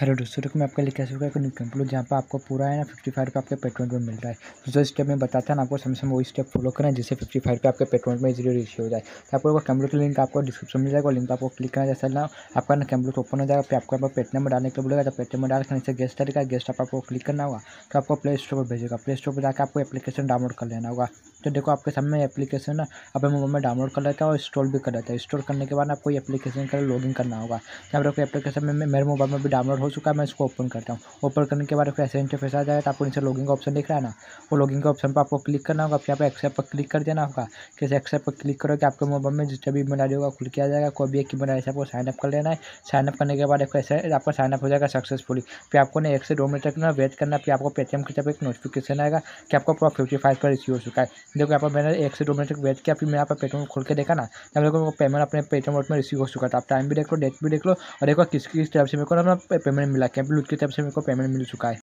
hello दोस्तों देखो मैं आपका लिए कैसे चुका है एग्जाम्पल जहाँ पर आपको पूरा है ना फिफ्टी फाइव का आपके पेट्रोल में मिल रहा है दूसरे स्टेप में बताता है ना आपको समय समय वही स्टेप फॉलो करें जिससे फिफ्टी फाइव पे आपके पेट्रोल में जीरो रेशियो हो जाए तो आपको कैमरे का लिंक आपको डिस्क्रिप्शन मिल जाएगा लिंक आपको क्लिक करना जैसा ना आपका ना कैमरे ओपन हो जाएगा फिर आपको आपको पेट नंबर डालने के बोलेगा तो पेट नंबर डाल नीचे गेस्ट आएगा गेस्ट आपको क्लिक करना होगा तो आपको प्ले स्टोर पर भेजेगा प्ले स्टोर पर जाकर आपको एप्लीकेशन डाउनलोड कर लेना होगा तो देखो आपके सामने एप्लीकेशन है अपने मोबाइल में डाउनलोड कर लेता है और इंस्टॉल भी कर लेता है इंस्टॉल करने के बाद आपको एप्लीकेशन का लॉगिन करना होगा यहाँ पर आपको एप्लीकेशन में मेरे मोबाइल में भी डाउनलोड हो चुका है मैं इसको ओपन करता हूँ ओपन करने के बाद आपको ऐसे इंटरफेस आ जाए तो आपको इनसे लॉगिन का ऑप्शन दिख रहा है ना वो लॉगिन के ऑप्शन पर आपको क्लिक करना होगा फिर आप पर एक्सेप्ट पर क्लिक कर देना होगा कैसे एक्सेप्ट पर क्लिक करोगे आपके मोबाइल में जितना भी ईमेल होगा खुल किया जाएगा कोई भी एक ही बनाया आपको साइनअप कर लेना है साइनअप करने के बाद ऐसे आपका साइनअप हो जाएगा सक्सेसफुली फिर आपको एक से दो मिनट तक ना वेट करना फिर आपको पेटीएम की तरफ एक नोटिफिकेशन आएगा कि आपका पूरा फिफ्टी फाइव पर रिसीव हो चुका है देखो यहाँ पर मैंने एक से दो मिनट तक वेट किया फिर मैं यहाँ पर पेटीएम खोल के देखा ना जब देखो पेमेंट अपने पेटीएम वोट में रिसीव हो चुका था आप टाइम भी देख लो डेट भी देख लो और देखो किस किस टाइप से मेरे को ना पेमेंट मिला लूट की तरफ से मेरे को पेमेंट मिल चुका है